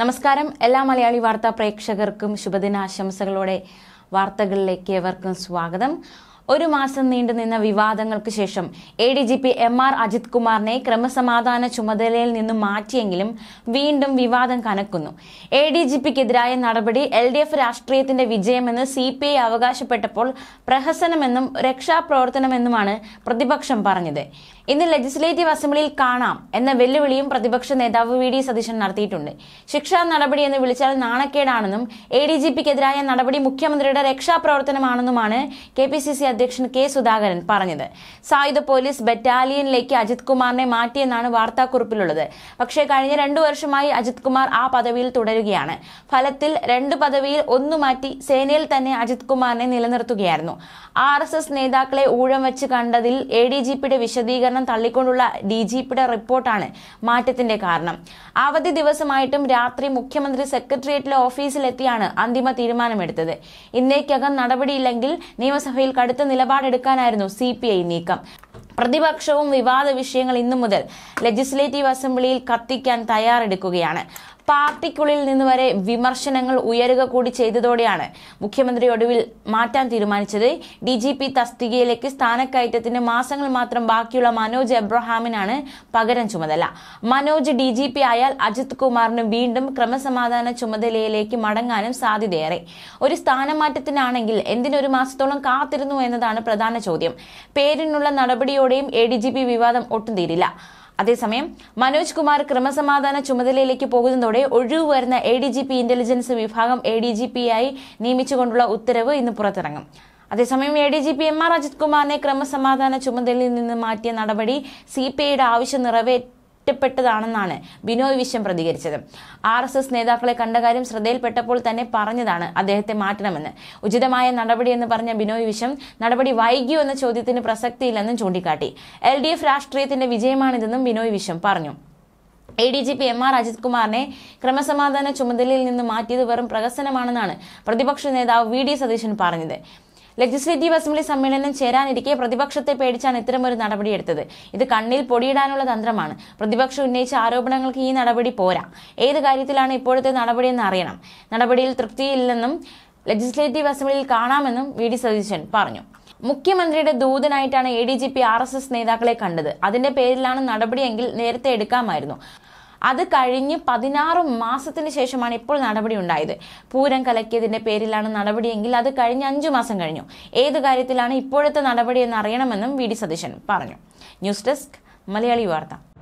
നമസ്കാരം എല്ലാ മലയാളി വാർത്താ പ്രേക്ഷകർക്കും ശുഭദിനാശംസകളോടെ വാർത്തകളിലേക്ക് ഏവർക്കും സ്വാഗതം ഒരു മാസം നീണ്ടുനിന്ന വിവാദങ്ങൾക്ക് ശേഷം A D G P M R Ajith കുമാറിനെ ക്രമസമാധാന ചുമതലയിൽ നിന്നും മാറ്റിയെങ്കിലും വീണ്ടും വിവാദം കനക്കുന്നു എ ഡി ജി പിക്കെതിരായ നടപടി എൽ ഡി എഫ് രാഷ്ട്രീയത്തിന്റെ വിജയമെന്ന് സി പി ഐ അവകാശപ്പെട്ടപ്പോൾ പ്രഹസനമെന്നും രക്ഷാപ്രവർത്തനമെന്നുമാണ് പ്രതിപക്ഷം പറഞ്ഞത് ഇന്ന് ലെജിസ്ലേറ്റീവ് അസംബ്ലിയിൽ കാണാം എന്ന വെല്ലുവിളിയും പ്രതിപക്ഷ നേതാവ് വി ഡി സതീശൻ നടത്തിയിട്ടുണ്ട് ശിക്ഷാ നടപടി എന്ന് വിളിച്ചാൽ നാണക്കേടാണെന്നും എ ഡി ജി പിക്കെതിരായ നടപടി മുഖ്യമന്ത്രിയുടെ രക്ഷാപ്രവർത്തനമാണെന്നുമാണ് കെ പി സി സി അധ്യക്ഷൻ കെ സുധാകരൻ പറഞ്ഞത് സായുധ പോലീസ് ബറ്റാലിയനിലേക്ക് അജിത് കുമാറിനെ മാറ്റിയെന്നാണ് വാർത്താക്കുറിപ്പിലുള്ളത് പക്ഷേ കഴിഞ്ഞ രണ്ടു വർഷമായി അജിത് കുമാർ ആ പദവിയിൽ തുടരുകയാണ് ഫലത്തിൽ രണ്ട് പദവിയിൽ ഒന്നു മാറ്റി സേനയിൽ തന്നെ അജിത് കുമാറിനെ നിലനിർത്തുകയായിരുന്നു ആർ എസ് എസ് നേതാക്കളെ ഊഴം വെച്ച് കണ്ടതിൽ എ ഡി ജി പിയുടെ വിശദീകരണം തള്ളിക്കൊണ്ടുള്ള ഡി ജി പിയുടെ റിപ്പോർട്ടാണ് മാറ്റത്തിന്റെ കാരണം അവധി ദിവസമായിട്ടും രാത്രി മുഖ്യമന്ത്രി സെക്രട്ടേറിയറ്റിലെ ഓഫീസിലെത്തിയാണ് അന്തിമ തീരുമാനമെടുത്തത് ഇന്നേക്കകം നടപടിയില്ലെങ്കിൽ നിയമസഭയിൽ കടുത്ത നിലപാടെടുക്കാനായിരുന്നു സി പി ഐ നീക്കം പ്രതിപക്ഷവും വിവാദ വിഷയങ്ങൾ ഇന്നു മുതൽ ലെജിസ്ലേറ്റീവ് അസംബ്ലിയിൽ കത്തിക്കാൻ തയ്യാറെടുക്കുകയാണ് പാർട്ടിക്കുള്ളിൽ നിന്ന് വരെ വിമർശനങ്ങൾ ഉയരുക കൂടി ചെയ്തതോടെയാണ് മുഖ്യമന്ത്രി ഒടുവിൽ മാറ്റാൻ തീരുമാനിച്ചത് ഡി ജി പി തസ്തികയിലേക്ക് സ്ഥാനക്കയറ്റത്തിന് മാസങ്ങൾ മാത്രം ബാക്കിയുള്ള മനോജ് എബ്രഹാമിനാണ് പകരം ചുമതല മനോജ് ഡി ജി പി ആയാൽ അജിത് കുമാറിന് വീണ്ടും ക്രമസമാധാന ചുമതലയിലേക്ക് മടങ്ങാനും സാധ്യതയേറെ ഒരു സ്ഥാനമാറ്റത്തിനാണെങ്കിൽ എന്തിനൊരു മാസത്തോളം കാത്തിരുന്നു എന്നതാണ് പ്രധാന ചോദ്യം പേരിനുള്ള നടപടിയോടെയും എ ഡി ജി പി വിവാദം ഒട്ടും തീരില്ല അതേസമയം മനോജ് കുമാർ ക്രമസമാധാന ചുമതലയിലേക്ക് പോകുന്നതോടെ ഒഴിവ് വരുന്ന A D G P intelligence വിഭാഗം എ ഡി ജി ആയി നിയമിച്ചുകൊണ്ടുള്ള ഉത്തരവ് ഇന്ന് പുറത്തിറങ്ങും അതേസമയം A D G P M R Ajith കുമാറിനെ ക്രമസമാധാന ചുമതലയിൽ നിന്ന് മാറ്റിയ നടപടി സി പി ഐയുടെ ആവശ്യം നിറവേറ്റ ഒറ്റപ്പെട്ടതാണെന്നാണ് ബിനോയ് വിശ്വം പ്രതികരിച്ചത് ആർ എസ് എസ് നേതാക്കളെ കണ്ട കാര്യം ശ്രദ്ധയിൽപ്പെട്ടപ്പോൾ തന്നെ പറഞ്ഞതാണ് അദ്ദേഹത്തെ മാറ്റണമെന്ന് ഉചിതമായ നടപടിയെന്ന് പറഞ്ഞ ബിനോയ് വിശ്വം നടപടി വൈകിയോ എന്ന ചോദ്യത്തിന് പ്രസക്തിയില്ലെന്നും ചൂണ്ടിക്കാട്ടി എൽ ഡി എഫ് രാഷ്ട്രീയത്തിന്റെ വിജയമാണിതെന്നും ബിനോയ് വിശ്വം പറഞ്ഞു A D G P M R Ajith കുമാറിനെ ക്രമസമാധാന ചുമതലയിൽ നിന്ന് മാറ്റിയത് വെറും പ്രഹസനമാണെന്നാണ് പ്രതിപക്ഷ നേതാവ് വി ഡി സതീശൻ പറഞ്ഞത് ലെജിസ്ലേറ്റീവ് അസംബ്ലി സമ്മേളനം ചേരാനിരിക്കെ പ്രതിപക്ഷത്തെ പേടിച്ചാണ് ഇത്തരമൊരു നടപടിയെടുത്തത് ഇത് കണ്ണിൽ പൊടിയിടാനുള്ള തന്ത്രമാണ് പ്രതിപക്ഷം ഉന്നയിച്ച ആരോപണങ്ങൾക്ക് ഈ നടപടി പോരാ ഏത് കാര്യത്തിലാണ് ഇപ്പോഴത്തെ നടപടിയെന്ന് അറിയണം നടപടിയിൽ തൃപ്തിയില്ലെന്നും ലെജിസ്ലേറ്റീവ് അസംബ്ലിയിൽ കാണാമെന്നും വി ഡി സതീശൻ പറഞ്ഞു മുഖ്യമന്ത്രിയുടെ ദൂതനായിട്ടാണ് A D G P R S S നേതാക്കളെ കണ്ടത് അതിന്റെ പേരിലാണ് നടപടിയെങ്കിൽ നേരത്തെ എടുക്കാമായിരുന്നു അത് കഴിഞ്ഞ് പതിനാറ് മാസത്തിന് ശേഷമാണ് ഇപ്പോൾ നടപടി ഉണ്ടായത് പൂരം കലക്കിയതിന്റെ പേരിലാണ് നടപടിയെങ്കിൽ അത് കഴിഞ്ഞ് അഞ്ചു മാസം കഴിഞ്ഞു ഏത് കാര്യത്തിലാണ് ഇപ്പോഴത്തെ നടപടി അറിയണമെന്നും വി ഡി സതീശൻ പറഞ്ഞു ന്യൂസ് ഡെസ്ക് മലയാളി വാർത്ത